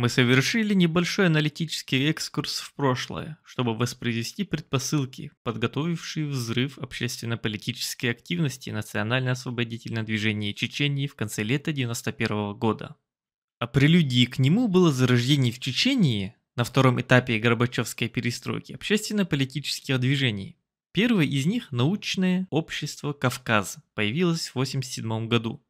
Мы совершили небольшой аналитический экскурс в прошлое, чтобы воспроизвести предпосылки, подготовившие взрыв общественно-политической активности национально-освободительного движения Чечении в конце лета 1991 года. А прелюдией к нему было зарождение в Чечении, на втором этапе Горбачевской перестройки, общественно-политических движений. Первое из них – научное общество Кавказ появилось в 1987 году.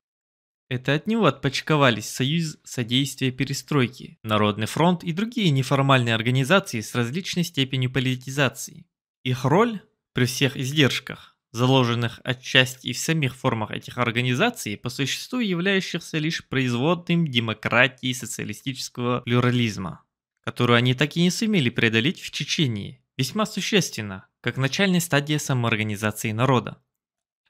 Это от него отпочковались Союз содействия перестройки, Народный фронт и другие неформальные организации с различной степенью политизации. Их роль, при всех издержках, заложенных отчасти и в самих формах этих организаций, по существу являющихся лишь производным демократии социалистического плюрализма, которую они так и не сумели преодолеть в Чечении, весьма существенно, как начальная стадия самоорганизации народа.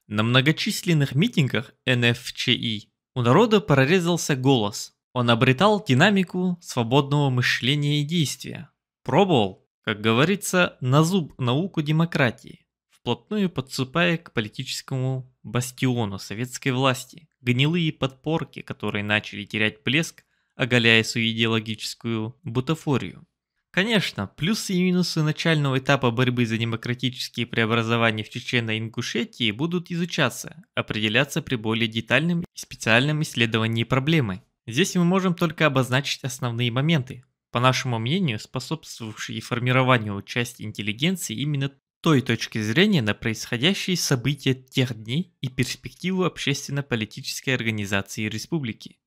На многочисленных митингах НФЧИ у народа прорезался голос. Он обретал динамику свободного мышления и действия. Пробовал, как говорится, на зуб науку демократии, вплотную подступая к политическому бастиону советской власти. Гнилые подпорки, которые начали терять блеск, оголяя свою идеологическую бутафорию. Конечно, плюсы и минусы начального этапа борьбы за демократические преобразования в Чечено-Ингушетии будут изучаться, определяться при более детальном и специальном исследовании проблемы. Здесь мы можем только обозначить основные моменты, по нашему мнению, способствовавшие формированию части интеллигенции именно той точки зрения на происходящие события тех дней и перспективу общественно-политической организации республики.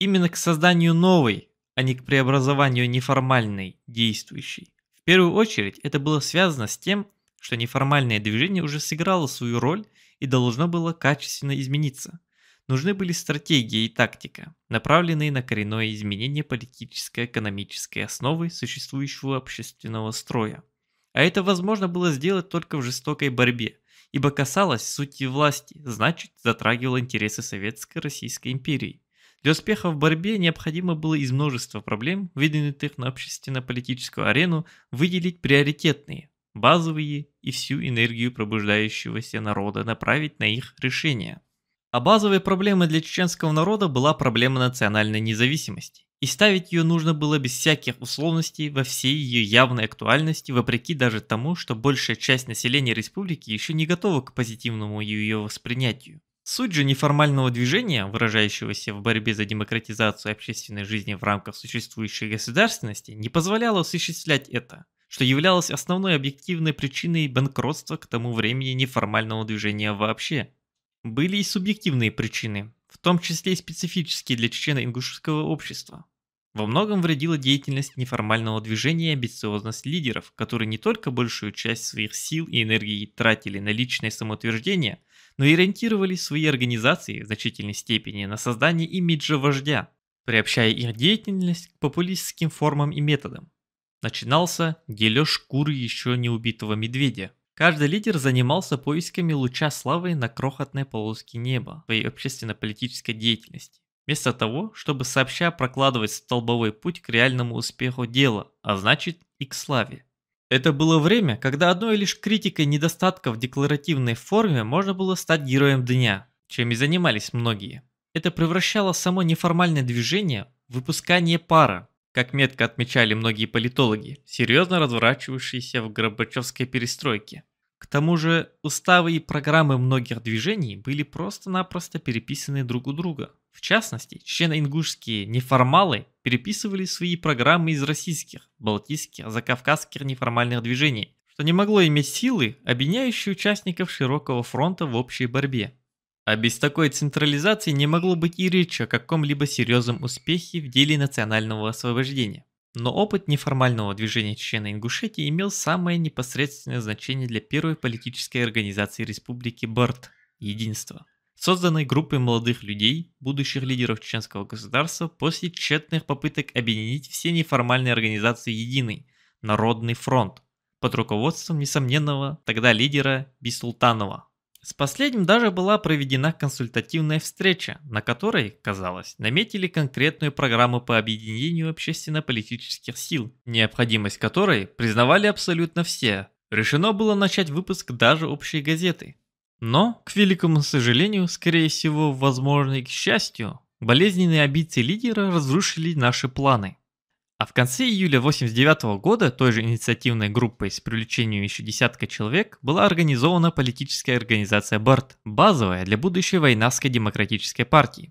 Именно к созданию новой, а не к преобразованию неформальной, действующей. В первую очередь это было связано с тем, что неформальное движение уже сыграло свою роль и должно было качественно измениться. Нужны были стратегия и тактика, направленные на коренное изменение политической экономической основы существующего общественного строя. А это возможно было сделать только в жестокой борьбе, ибо касалось сути власти, значит затрагивало интересы Советской Российской империи. Для успеха в борьбе необходимо было из множества проблем, выдвинутых на общественно-политическую арену, выделить приоритетные, базовые и всю энергию пробуждающегося народа направить на их решение. А базовой проблемой для чеченского народа была проблема национальной независимости. И ставить ее нужно было без всяких условностей во всей ее явной актуальности, вопреки даже тому, что большая часть населения республики еще не готова к позитивному ее воспринятию. Суть же неформального движения, выражающегося в борьбе за демократизацию общественной жизни в рамках существующей государственности, не позволяла осуществлять это, что являлось основной объективной причиной банкротства к тому времени неформального движения вообще. Были и субъективные причины, в том числе и специфические для чечено-ингушского общества. Во многом вредила деятельность неформального движения и амбициозность лидеров, которые не только большую часть своих сил и энергии тратили на личное самоутверждение – но и ориентировались свои организации в значительной степени на создание имиджа вождя, приобщая их деятельность к популистским формам и методам. Начинался дележ шкуры еще не убитого медведя. Каждый лидер занимался поисками луча славы на крохотной полоске неба своей общественно-политической деятельности, вместо того, чтобы сообща прокладывать столбовой путь к реальному успеху дела, а значит и к славе. Это было время, когда одной лишь критикой недостатков в декларативной форме можно было стать героем дня, чем и занимались многие. Это превращало само неформальное движение в выпускание пара, как метко отмечали многие политологи, серьезно разворачивающиеся в Горбачевской перестройке. К тому же уставы и программы многих движений были просто-напросто переписаны друг у друга. В частности, чечено-ингушские неформалы переписывали свои программы из российских, балтийских, закавказских неформальных движений, что не могло иметь силы, объединяющей участников широкого фронта в общей борьбе. А без такой централизации не могло быть и речи о каком-либо серьезном успехе в деле национального освобождения. Но опыт неформального движения Чечено-Ингушетии имел самое непосредственное значение для первой политической организации республики Барт – единство созданной группой молодых людей, будущих лидеров чеченского государства, после тщетных попыток объединить все неформальные организации единой – Народный фронт, под руководством несомненного тогда лидера Бисултанова. С последним даже была проведена консультативная встреча, на которой, казалось, наметили конкретную программу по объединению общественно-политических сил, необходимость которой признавали абсолютно все. Решено было начать выпуск даже общей газеты, но, к великому сожалению, скорее всего, возможно и к счастью, болезненные амбиции лидера разрушили наши планы. А в конце июля 1989 года той же инициативной группой с привлечением еще десятка человек была организована политическая организация БАРТ, базовая для будущей Войнавской демократической партии.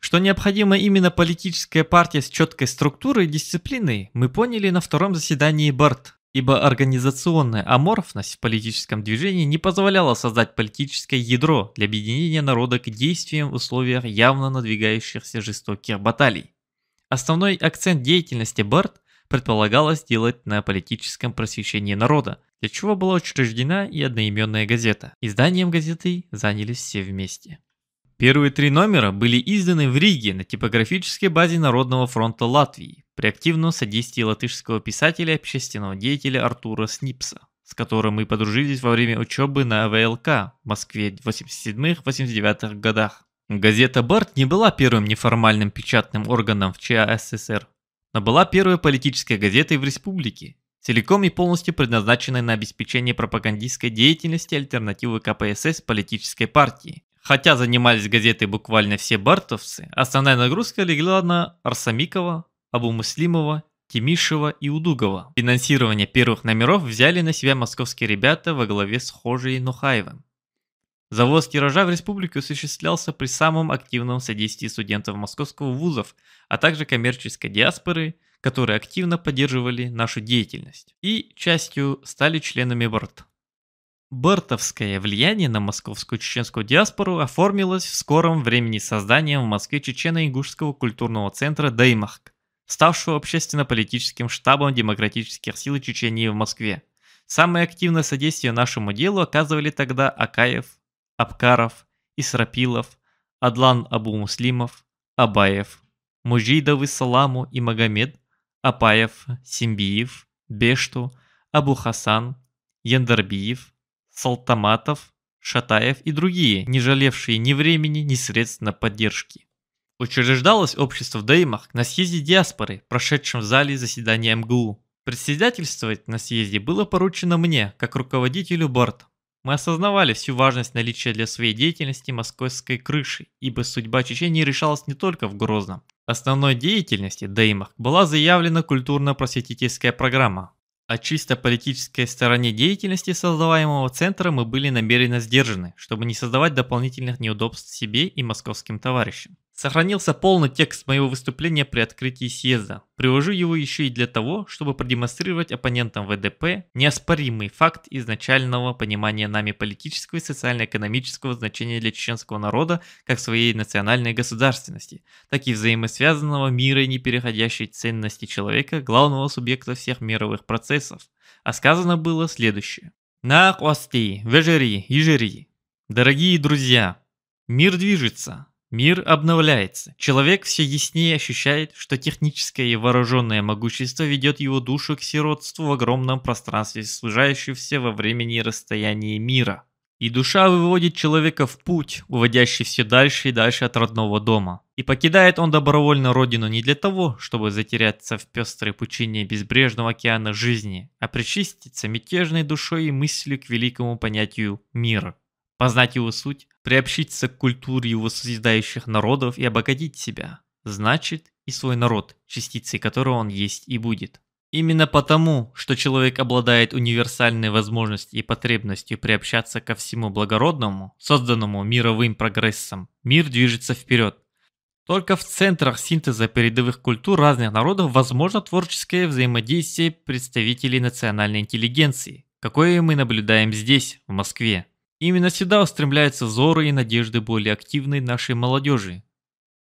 Что необходимо именно политическая партия с четкой структурой и дисциплиной, мы поняли на втором заседании БАРТ, ибо организационная аморфность в политическом движении не позволяла создать политическое ядро для объединения народа к действиям в условиях явно надвигающихся жестоких баталий. Основной акцент деятельности Барт предполагалось делать на политическом просвещении народа, для чего была учреждена и одноименная газета. Изданием газеты занялись все вместе. Первые три номера были изданы в Риге на типографической базе Народного фронта Латвии при активном содействии латышского писателя и общественного деятеля Артура Снипса, с которым мы подружились во время учебы на ВЛК в Москве в 87-89 годах. Газета «Барт» не была первым неформальным печатным органом в ЧАССР, но была первой политической газетой в республике, целиком и полностью предназначенной на обеспечение пропагандистской деятельности альтернативы КПСС политической партии. Хотя занимались газетой буквально все бартовцы, основная нагрузка легла на Арсамикова, Абумыслимова, Тимишева и Удугова. Финансирование первых номеров взяли на себя московские ребята во главе с Хожей Нухаевым. Завоз тиража в республику осуществлялся при самом активном содействии студентов московского вузов, а также коммерческой диаспоры, которые активно поддерживали нашу деятельность и частью стали членами борт. БОРТОВСКОЕ влияние на московскую чеченскую диаспору оформилось в скором времени созданием в Москве чечено-ингушского культурного центра «Даймахк», ставшего общественно-политическим штабом демократических сил Чечении в Москве. Самое активное содействие нашему делу оказывали тогда Акаев, Абкаров, Исрапилов, Адлан Абу-Муслимов, Абаев, Мужидов Саламу и Магомед, Апаев, Симбиев, Бешту, Абу-Хасан, Яндарбиев, Салтаматов, Шатаев и другие, не жалевшие ни времени, ни средств на поддержки. Учреждалось общество в Деймах на съезде диаспоры, прошедшем в зале заседания МГУ. Председательствовать на съезде было поручено мне, как руководителю БОРТ. Мы осознавали всю важность наличия для своей деятельности московской крыши, ибо судьба Чечении решалась не только в Грозном. Основной деятельности Деймах была заявлена культурно-просветительская программа. О чисто политической стороне деятельности создаваемого центра мы были намеренно сдержаны, чтобы не создавать дополнительных неудобств себе и московским товарищам. Сохранился полный текст моего выступления при открытии съезда. Привожу его еще и для того, чтобы продемонстрировать оппонентам ВДП неоспоримый факт изначального понимания нами политического и социально-экономического значения для чеченского народа как своей национальной государственности, так и взаимосвязанного мира и непереходящей ценности человека, главного субъекта всех мировых процессов. А сказано было следующее. На кости, вежери, ежери, Дорогие друзья, мир движется, Мир обновляется. Человек все яснее ощущает, что техническое и вооруженное могущество ведет его душу к сиротству в огромном пространстве, сужающемся во времени и расстоянии мира. И душа выводит человека в путь, уводящий все дальше и дальше от родного дома. И покидает он добровольно родину не для того, чтобы затеряться в пестрой пучине безбрежного океана жизни, а причиститься мятежной душой и мыслью к великому понятию мира. Познать его суть, приобщиться к культуре его созидающих народов и обогатить себя, значит и свой народ, частицей которого он есть и будет. Именно потому, что человек обладает универсальной возможностью и потребностью приобщаться ко всему благородному, созданному мировым прогрессом, мир движется вперед. Только в центрах синтеза передовых культур разных народов возможно творческое взаимодействие представителей национальной интеллигенции, какое мы наблюдаем здесь, в Москве. Именно сюда устремляются зоры и надежды более активной нашей молодежи,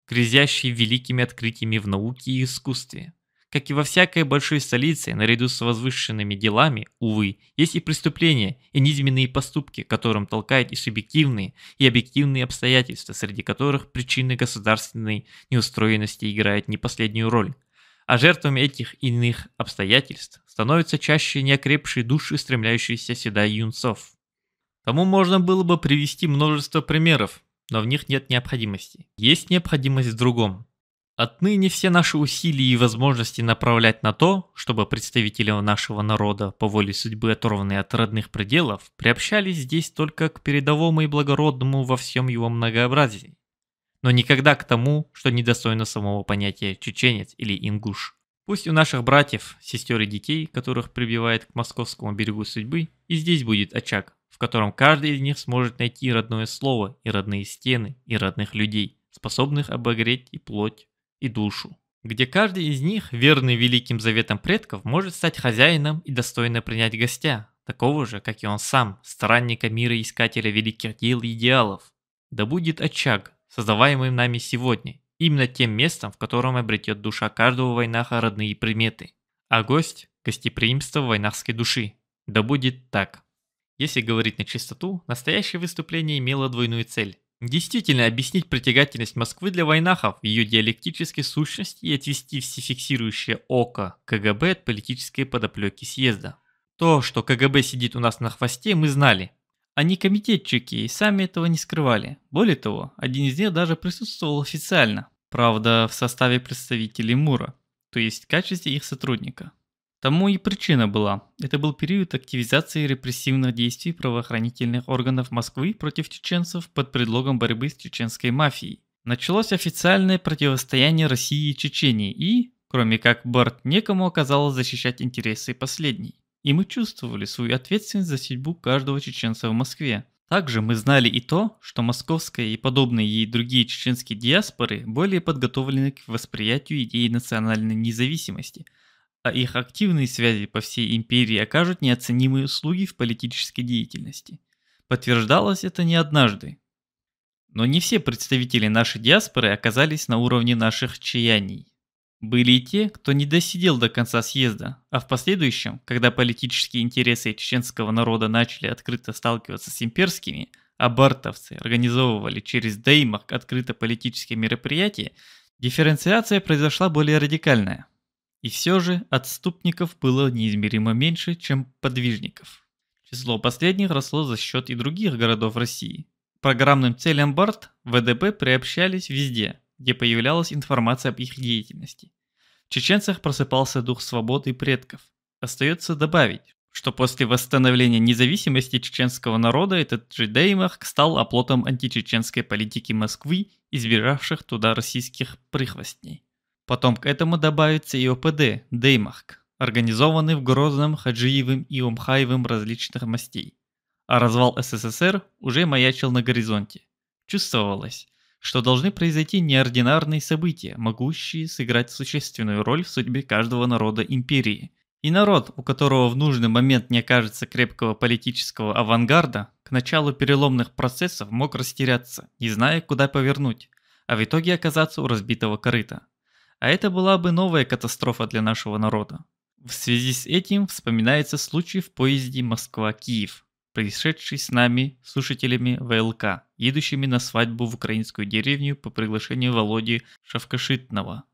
грязящей великими открытиями в науке и искусстве. Как и во всякой большой столице, наряду с возвышенными делами, увы, есть и преступления, и низменные поступки, которым толкают и субъективные, и объективные обстоятельства, среди которых причины государственной неустроенности играют не последнюю роль. А жертвами этих иных обстоятельств становятся чаще неокрепшие души, стремляющиеся сюда юнцов. Тому можно было бы привести множество примеров, но в них нет необходимости. Есть необходимость в другом. Отныне все наши усилия и возможности направлять на то, чтобы представители нашего народа, по воле судьбы оторванные от родных пределов, приобщались здесь только к передовому и благородному во всем его многообразии, но никогда к тому, что недостойно самого понятия «чеченец» или «ингуш». Пусть у наших братьев, сестер и детей, которых прибивает к московскому берегу судьбы, и здесь будет очаг, в котором каждый из них сможет найти родное слово и родные стены и родных людей, способных обогреть и плоть, и душу. Где каждый из них, верный великим заветам предков, может стать хозяином и достойно принять гостя, такого же, как и он сам, странника мира искателя великих дел и идеалов. Да будет очаг, создаваемый нами сегодня, именно тем местом, в котором обретет душа каждого войнаха родные приметы. А гость – гостеприимство войнахской души. Да будет так. Если говорить на чистоту, настоящее выступление имело двойную цель. Действительно объяснить притягательность Москвы для войнахов, ее диалектической сущности и отвести всефиксирующее око КГБ от политической подоплеки съезда. То, что КГБ сидит у нас на хвосте, мы знали. Они комитетчики и сами этого не скрывали. Более того, один из них даже присутствовал официально, правда в составе представителей МУРа, то есть в качестве их сотрудника. Тому и причина была. Это был период активизации репрессивных действий правоохранительных органов Москвы против чеченцев под предлогом борьбы с чеченской мафией. Началось официальное противостояние России и Чечении и, кроме как Барт, некому оказалось защищать интересы последней. И мы чувствовали свою ответственность за судьбу каждого чеченца в Москве. Также мы знали и то, что московская и подобные ей другие чеченские диаспоры более подготовлены к восприятию идеи национальной независимости – а их активные связи по всей империи окажут неоценимые услуги в политической деятельности. Подтверждалось это не однажды. Но не все представители нашей диаспоры оказались на уровне наших чаяний. Были и те, кто не досидел до конца съезда, а в последующем, когда политические интересы чеченского народа начали открыто сталкиваться с имперскими, а бартовцы организовывали через Деймах открыто политические мероприятия, дифференциация произошла более радикальная – и все же отступников было неизмеримо меньше, чем подвижников. Число последних росло за счет и других городов России. Программным целям БАРТ ВДБ приобщались везде, где появлялась информация об их деятельности. В чеченцах просыпался дух свободы и предков. Остается добавить, что после восстановления независимости чеченского народа этот же Деймах стал оплотом античеченской политики Москвы, избиравших туда российских прихвостней. Потом к этому добавится и ОПД «Деймарк», организованный в Грозном, Хаджиевым и Умхаевым различных мастей. А развал СССР уже маячил на горизонте. Чувствовалось, что должны произойти неординарные события, могущие сыграть существенную роль в судьбе каждого народа империи. И народ, у которого в нужный момент не окажется крепкого политического авангарда, к началу переломных процессов мог растеряться, не зная, куда повернуть, а в итоге оказаться у разбитого корыта а это была бы новая катастрофа для нашего народа. В связи с этим вспоминается случай в поезде Москва-Киев, происшедший с нами, слушателями ВЛК, едущими на свадьбу в украинскую деревню по приглашению Володи Шавкашитного.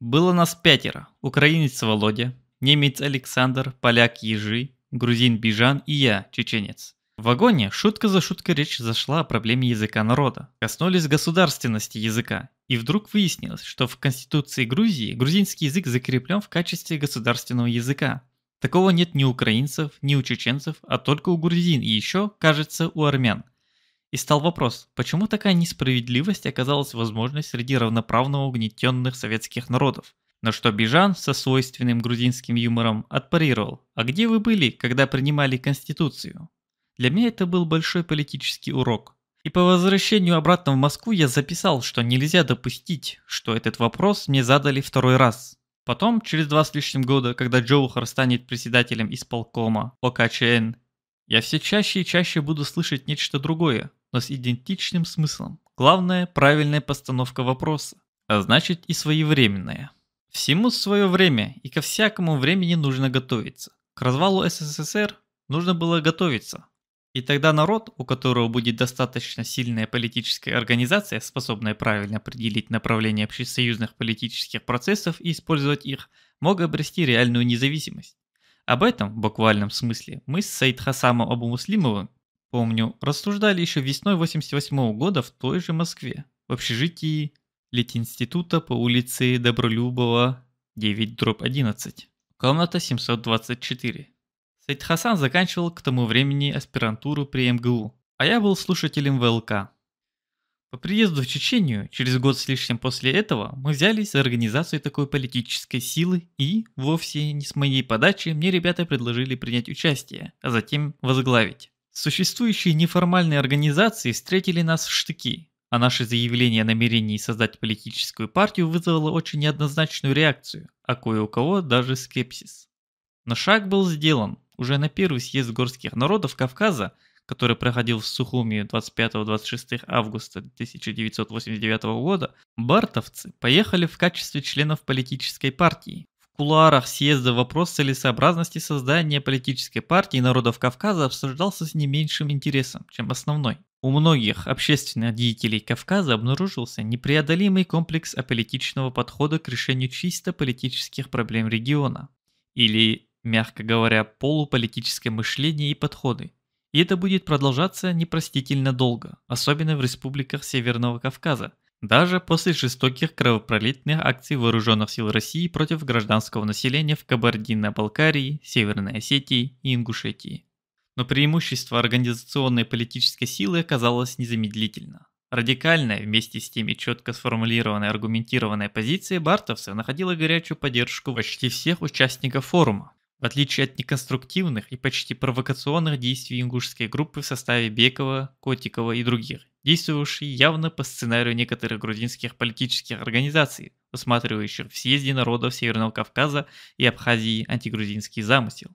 Было нас пятеро. Украинец Володя, немец Александр, поляк Ежи, грузин Бижан и я, чеченец. В вагоне шутка за шуткой речь зашла о проблеме языка народа. Коснулись государственности языка. И вдруг выяснилось, что в Конституции Грузии грузинский язык закреплен в качестве государственного языка. Такого нет ни у украинцев, ни у чеченцев, а только у грузин и еще, кажется, у армян. И стал вопрос, почему такая несправедливость оказалась возможной среди равноправного угнетенных советских народов? На что Бижан со свойственным грузинским юмором отпарировал. А где вы были, когда принимали Конституцию? Для меня это был большой политический урок. И по возвращению обратно в Москву я записал, что нельзя допустить, что этот вопрос мне задали второй раз. Потом, через два с лишним года, когда Джоухар станет председателем исполкома ОКЧН, я все чаще и чаще буду слышать нечто другое, но с идентичным смыслом. Главное – правильная постановка вопроса, а значит и своевременная. Всему свое время, и ко всякому времени нужно готовиться. К развалу СССР нужно было готовиться, и тогда народ, у которого будет достаточно сильная политическая организация, способная правильно определить направление общесоюзных политических процессов и использовать их, мог обрести реальную независимость. Об этом, в буквальном смысле, мы с Саид Хасамом Абумуслимовым, помню, рассуждали еще весной 88 -го года в той же Москве, в общежитии Литинститута по улице Добролюбова 9-11, комната 724. Сейдхасан заканчивал к тому времени аспирантуру при МГУ, а я был слушателем ВЛК. По приезду в Чечению, через год с лишним после этого, мы взялись за организацию такой политической силы и, вовсе не с моей подачи, мне ребята предложили принять участие, а затем возглавить. Существующие неформальные организации встретили нас в штыки, а наше заявление о намерении создать политическую партию вызвало очень неоднозначную реакцию, а кое у кого даже скепсис. Но шаг был сделан, уже на первый съезд горских народов Кавказа, который проходил в Сухуми 25-26 августа 1989 года, бартовцы поехали в качестве членов политической партии. В кулуарах съезда вопрос целесообразности создания политической партии народов Кавказа обсуждался с не меньшим интересом, чем основной. У многих общественных деятелей Кавказа обнаружился непреодолимый комплекс аполитичного подхода к решению чисто политических проблем региона. Или мягко говоря, полуполитическое мышление и подходы. И это будет продолжаться непростительно долго, особенно в республиках Северного Кавказа, даже после жестоких кровопролитных акций вооруженных сил России против гражданского населения в Кабардино-Балкарии, Северной Осетии и Ингушетии. Но преимущество организационной политической силы оказалось незамедлительно. Радикальная, вместе с теми четко сформулированная аргументированная позиция бартовцев находила горячую поддержку почти всех участников форума, в отличие от неконструктивных и почти провокационных действий ингушской группы в составе Бекова, Котикова и других, действовавшей явно по сценарию некоторых грузинских политических организаций, усматривающих в съезде народов Северного Кавказа и Абхазии антигрузинский замысел.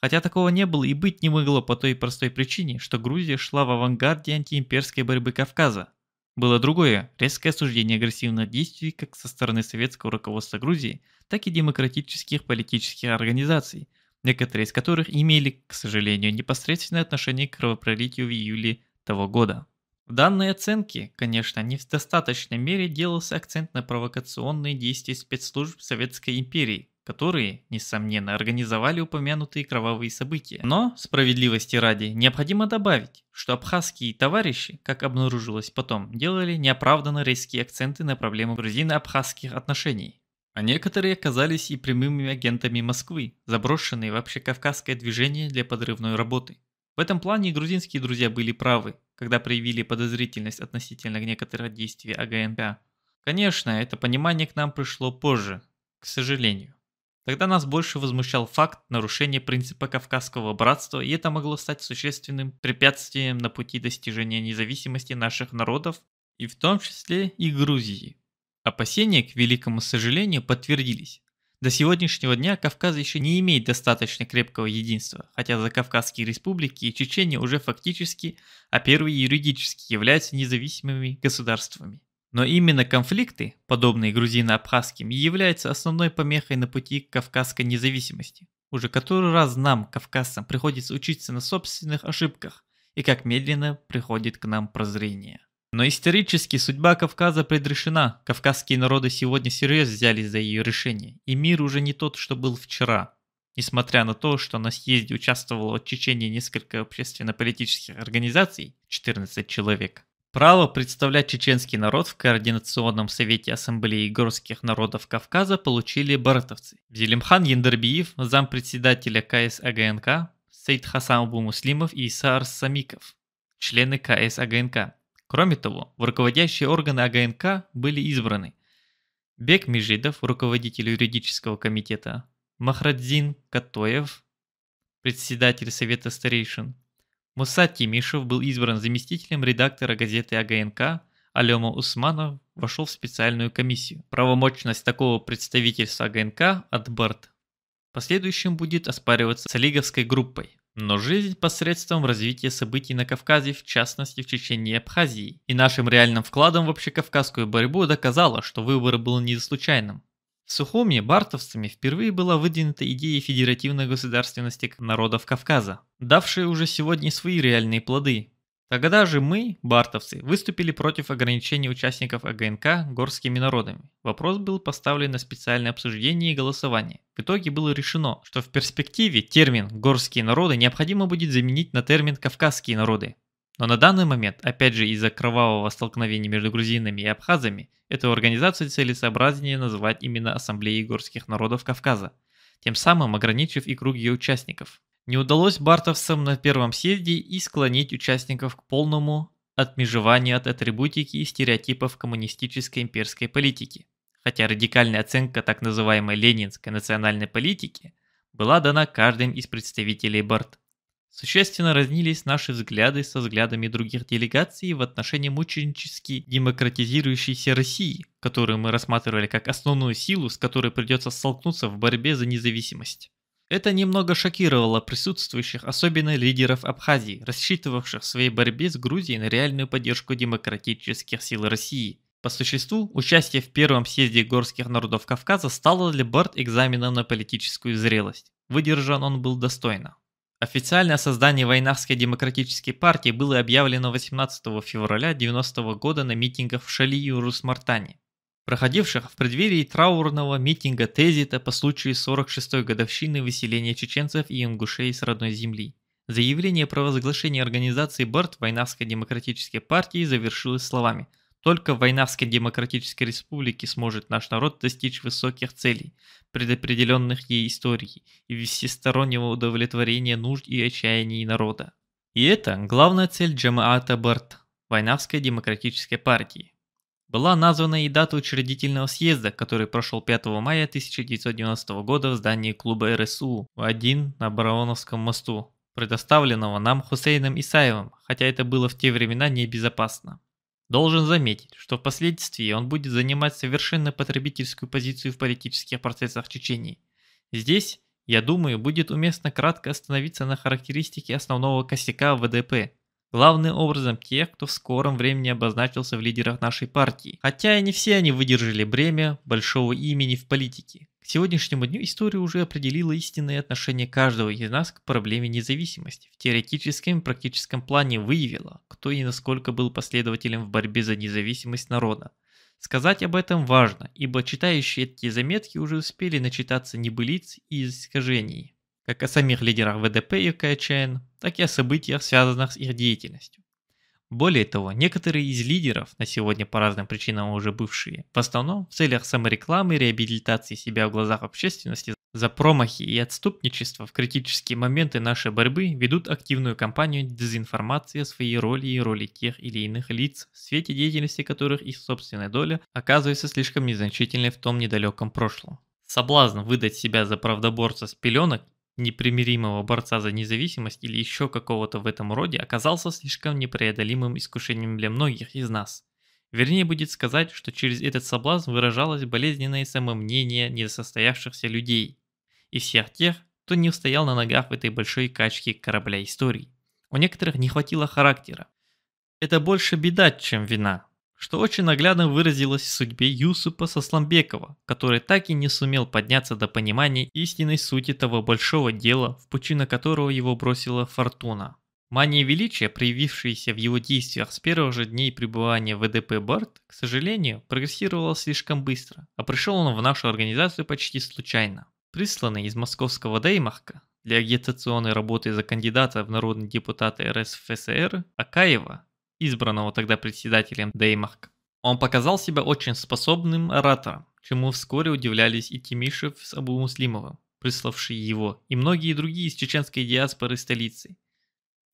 Хотя такого не было и быть не могло по той простой причине, что Грузия шла в авангарде антиимперской борьбы Кавказа. Было другое, резкое осуждение агрессивных действий как со стороны советского руководства Грузии – так и демократических политических организаций, некоторые из которых имели, к сожалению, непосредственное отношение к кровопролитию в июле того года. В данной оценке, конечно, не в достаточной мере делался акцент на провокационные действия спецслужб Советской империи, которые, несомненно, организовали упомянутые кровавые события. Но, справедливости ради, необходимо добавить, что абхазские товарищи, как обнаружилось потом, делали неоправданно резкие акценты на проблему грузино-абхазских отношений а некоторые оказались и прямыми агентами Москвы, заброшенные в общекавказское движение для подрывной работы. В этом плане грузинские друзья были правы, когда проявили подозрительность относительно некоторых действий АГНБ. А. Конечно, это понимание к нам пришло позже, к сожалению. Тогда нас больше возмущал факт нарушения принципа Кавказского братства, и это могло стать существенным препятствием на пути достижения независимости наших народов, и в том числе и Грузии. Опасения, к великому сожалению, подтвердились. До сегодняшнего дня Кавказ еще не имеет достаточно крепкого единства, хотя за Кавказские республики и Чечения уже фактически, а первые юридически являются независимыми государствами. Но именно конфликты, подобные грузино-абхазским, являются основной помехой на пути к кавказской независимости. Уже который раз нам, кавказцам, приходится учиться на собственных ошибках и как медленно приходит к нам прозрение. Но исторически судьба Кавказа предрешена, кавказские народы сегодня серьезно взялись за ее решение, и мир уже не тот, что был вчера. Несмотря на то, что на съезде участвовало от Чечении несколько общественно-политических организаций, 14 человек, право представлять чеченский народ в Координационном совете Ассамблеи горских народов Кавказа получили баратовцы. Зелимхан Яндербиев, зампредседателя КС АГНК, Сейд Хасан Бумуслимов и Саар Самиков, члены КСАГНК. Кроме того, в руководящие органы АГНК были избраны Бек Межидов, руководитель юридического комитета, Махрадзин Катоев, председатель Совета старейшин, Муса Тимишев был избран заместителем редактора газеты АГНК, Алема Усманов вошел в специальную комиссию. Правомочность такого представительства АГНК от БАРТ в последующем будет оспариваться с Олиговской группой но жизнь посредством развития событий на Кавказе, в частности в Чечении и Абхазии. И нашим реальным вкладом в общекавказскую борьбу доказала, что выбор был не случайным. В Сухуме бартовцами впервые была выдвинута идея федеративной государственности народов Кавказа, давшая уже сегодня свои реальные плоды. Тогда же мы, бартовцы, выступили против ограничений участников АГНК горскими народами. Вопрос был поставлен на специальное обсуждение и голосование. В итоге было решено, что в перспективе термин «горские народы» необходимо будет заменить на термин «кавказские народы». Но на данный момент, опять же из-за кровавого столкновения между грузинами и абхазами, эту организацию целесообразнее называть именно Ассамблеей горских народов Кавказа, тем самым ограничив и круг ее участников. Не удалось бартовцам на первом съезде и склонить участников к полному отмежеванию от атрибутики и стереотипов коммунистической имперской политики, хотя радикальная оценка так называемой ленинской национальной политики была дана каждым из представителей Барт. Существенно разнились наши взгляды со взглядами других делегаций в отношении мученически демократизирующейся России, которую мы рассматривали как основную силу, с которой придется столкнуться в борьбе за независимость. Это немного шокировало присутствующих, особенно лидеров Абхазии, рассчитывавших в своей борьбе с Грузией на реальную поддержку демократических сил России. По существу, участие в первом съезде горских народов Кавказа стало для Барт экзаменом на политическую зрелость. Выдержан он был достойно. Официальное создание Войнахской демократической партии было объявлено 18 февраля 1990 года на митингах в Шали и Русмартане проходивших в преддверии траурного митинга Тезита по случаю 46-й годовщины выселения чеченцев и ингушей с родной земли. Заявление про возглашение организации БАРТ Войнавской демократической партии завершилось словами «Только в Войнавской демократической республике сможет наш народ достичь высоких целей, предопределенных ей историей, и всестороннего удовлетворения нужд и отчаяний народа». И это главная цель Джамаата БАРТ Войнавской демократической партии была названа и дата учредительного съезда, который прошел 5 мая 1990 года в здании клуба РСУ 1 на Бараоновском мосту, предоставленного нам Хусейном Исаевым, хотя это было в те времена небезопасно. Должен заметить, что впоследствии он будет занимать совершенно потребительскую позицию в политических процессах Чечении. Здесь, я думаю, будет уместно кратко остановиться на характеристике основного косяка ВДП – Главным образом тех, кто в скором времени обозначился в лидерах нашей партии. Хотя и не все они выдержали бремя большого имени в политике. К сегодняшнему дню история уже определила истинное отношение каждого из нас к проблеме независимости. В теоретическом и практическом плане выявила, кто и насколько был последователем в борьбе за независимость народа. Сказать об этом важно, ибо читающие эти заметки уже успели начитаться небылиц и искажений. Как о самих лидерах ВДП и КЧН, так и о событиях, связанных с их деятельностью. Более того, некоторые из лидеров, на сегодня по разным причинам уже бывшие, в основном в целях саморекламы и реабилитации себя в глазах общественности за промахи и отступничество в критические моменты нашей борьбы ведут активную кампанию дезинформации о своей роли и роли тех или иных лиц, в свете деятельности которых их собственная доля оказывается слишком незначительной в том недалеком прошлом. Соблазн выдать себя за правдоборца с пеленок непримиримого борца за независимость или еще какого-то в этом роде оказался слишком непреодолимым искушением для многих из нас. Вернее будет сказать, что через этот соблазн выражалось болезненное самомнение несостоявшихся людей и всех тех, кто не устоял на ногах в этой большой качке корабля истории. У некоторых не хватило характера. Это больше беда, чем вина, что очень наглядно выразилось в судьбе Юсупа Сосламбекова, который так и не сумел подняться до понимания истинной сути того большого дела, в пучина которого его бросила фортуна. Мания величия, проявившаяся в его действиях с первых же дней пребывания в ВДП Барт, к сожалению, прогрессировала слишком быстро, а пришел он в нашу организацию почти случайно. Присланный из московского Деймарка для агитационной работы за кандидата в народные депутаты РСФСР Акаева избранного тогда председателем Деймарк. Он показал себя очень способным оратором, чему вскоре удивлялись и Тимишев с Абу Муслимовым, приславшие его, и многие другие из чеченской диаспоры столицы.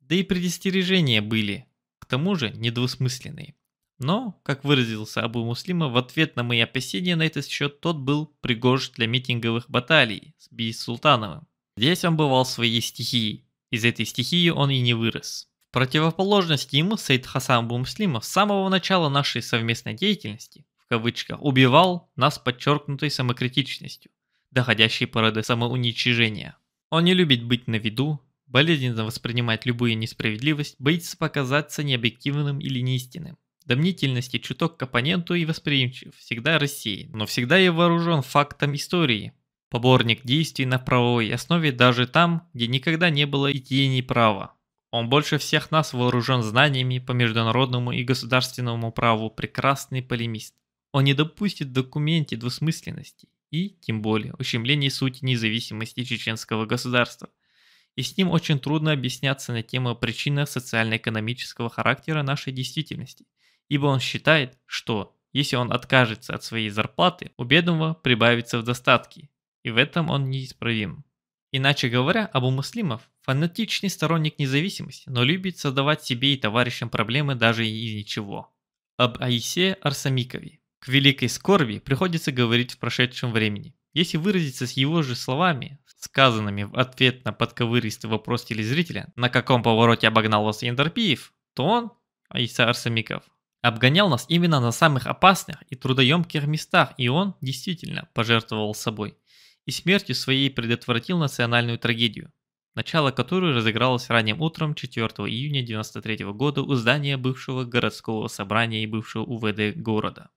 Да и предостережения были, к тому же недвусмысленные. Но, как выразился Абу Муслима, в ответ на мои опасения на этот счет тот был пригож для митинговых баталий с Би Султановым. Здесь он бывал своей стихией. Из этой стихии он и не вырос противоположность ему Сейд Хасан Бумслимов с самого начала нашей совместной деятельности, в кавычках, убивал нас подчеркнутой самокритичностью, доходящей порой до самоуничижения. Он не любит быть на виду, болезненно воспринимает любую несправедливость, боится показаться необъективным или неистинным. домнительности мнительности чуток к оппоненту и восприимчив, всегда рассеян, но всегда и вооружен фактом истории. Поборник действий на правовой основе даже там, где никогда не было и тени права. Он больше всех нас вооружен знаниями по международному и государственному праву, прекрасный полемист. Он не допустит в документе двусмысленности и, тем более, ущемлений сути независимости чеченского государства. И с ним очень трудно объясняться на тему причинно социально-экономического характера нашей действительности, ибо он считает, что если он откажется от своей зарплаты, у бедного прибавится в достатке, и в этом он неисправим. Иначе говоря, Абу Муслимов Фанатичный сторонник независимости, но любит создавать себе и товарищам проблемы даже из ничего. Об Аисе Арсамикове. К великой скорби приходится говорить в прошедшем времени. Если выразиться с его же словами, сказанными в ответ на подковыристый вопрос телезрителя, на каком повороте обогнал вас Яндарпиев, то он, Аиса Арсамиков, обгонял нас именно на самых опасных и трудоемких местах, и он действительно пожертвовал собой. И смертью своей предотвратил национальную трагедию начало которой разыгралось ранним утром 4 июня 1993 года у здания бывшего городского собрания и бывшего УВД города.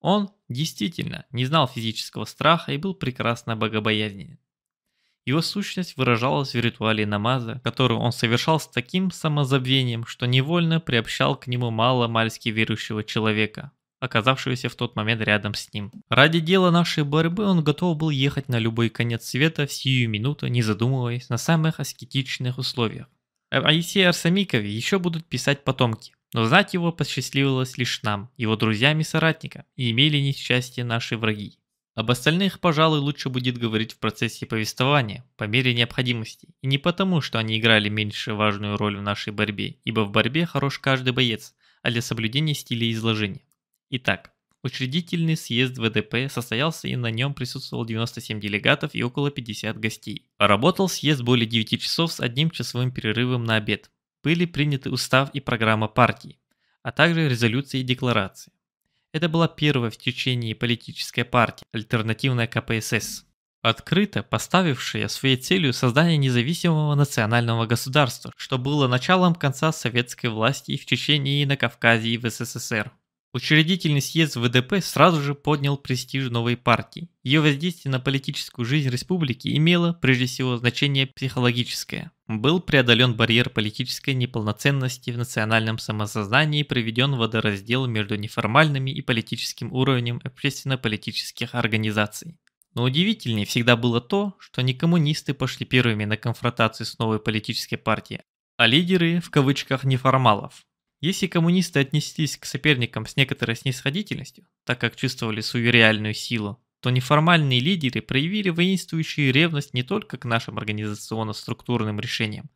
Он действительно не знал физического страха и был прекрасно богобоязненен. Его сущность выражалась в ритуале намаза, который он совершал с таким самозабвением, что невольно приобщал к нему мало мальски верующего человека оказавшегося в тот момент рядом с ним. Ради дела нашей борьбы он готов был ехать на любой конец света в сию минуту, не задумываясь, на самых аскетичных условиях. О а Аисе Арсамикове еще будут писать потомки, но знать его посчастливилось лишь нам, его друзьям и соратникам, и имели несчастье наши враги. Об остальных, пожалуй, лучше будет говорить в процессе повествования, по мере необходимости. И не потому, что они играли меньше важную роль в нашей борьбе, ибо в борьбе хорош каждый боец, а для соблюдения стиля изложения. Итак, Учредительный съезд ВДП состоялся и на нем присутствовало 97 делегатов и около 50 гостей. Работал съезд более 9 часов с одним часовым перерывом на обед. Были приняты устав и программа партии, а также резолюции и декларации. Это была первая в течение политической партии, альтернативная КПСС, открыто поставившая своей целью создание независимого национального государства, что было началом конца советской власти в Чечении, и на Кавказе, и в СССР. Учредительный съезд ВДП сразу же поднял престиж новой партии. Ее воздействие на политическую жизнь республики имело, прежде всего, значение психологическое. Был преодолен барьер политической неполноценности в национальном самосознании и проведен водораздел между неформальными и политическим уровнем общественно-политических организаций. Но удивительнее всегда было то, что не коммунисты пошли первыми на конфронтацию с новой политической партией, а лидеры, в кавычках, неформалов, если коммунисты отнеслись к соперникам с некоторой снисходительностью, так как чувствовали свою реальную силу, то неформальные лидеры проявили воинствующую ревность не только к нашим организационно-структурным решениям,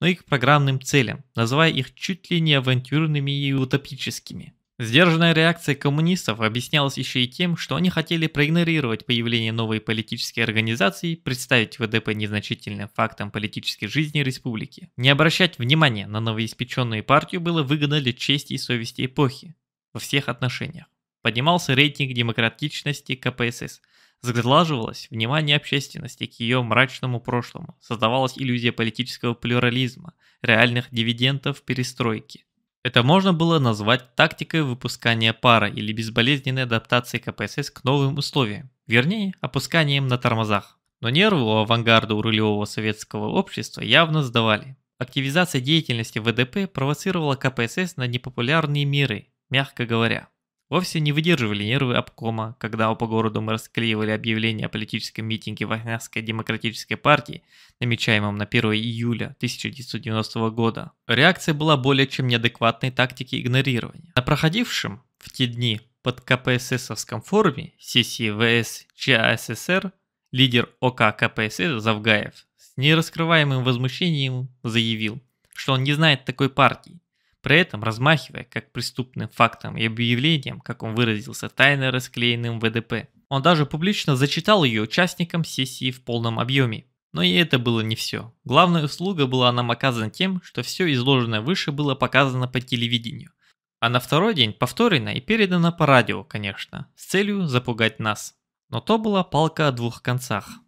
но и к программным целям, называя их чуть ли не авантюрными и утопическими – Сдержанная реакция коммунистов объяснялась еще и тем, что они хотели проигнорировать появление новой политической организации, представить ВДП незначительным фактом политической жизни республики. Не обращать внимания на новоиспеченную партию было выгодно для чести и совести эпохи во всех отношениях. Поднимался рейтинг демократичности КПСС, сглаживалось внимание общественности к ее мрачному прошлому, создавалась иллюзия политического плюрализма, реальных дивидендов перестройки. Это можно было назвать тактикой выпускания пара или безболезненной адаптацией КПСС к новым условиям, вернее, опусканием на тормозах. Но нервы у авангарда у рулевого советского общества явно сдавали. Активизация деятельности ВДП провоцировала КПСС на непопулярные меры, мягко говоря. Вовсе не выдерживали нервы обкома, когда по городу мы расклеивали объявление о политическом митинге Вахнянской демократической партии, намечаемом на 1 июля 1990 года. Реакция была более чем неадекватной тактики игнорирования. На проходившем в те дни под КПССовском форуме сессии ВС ЧАССР лидер ОК КПСС Завгаев с нераскрываемым возмущением заявил, что он не знает такой партии, при этом, размахивая как преступным фактом и объявлением, как он выразился, тайно расклеенным ВДП, он даже публично зачитал ее участникам сессии в полном объеме. Но и это было не все. Главная услуга была нам оказана тем, что все изложенное выше было показано по телевидению. А на второй день повторено и передано по радио, конечно, с целью запугать нас. Но то была палка о двух концах.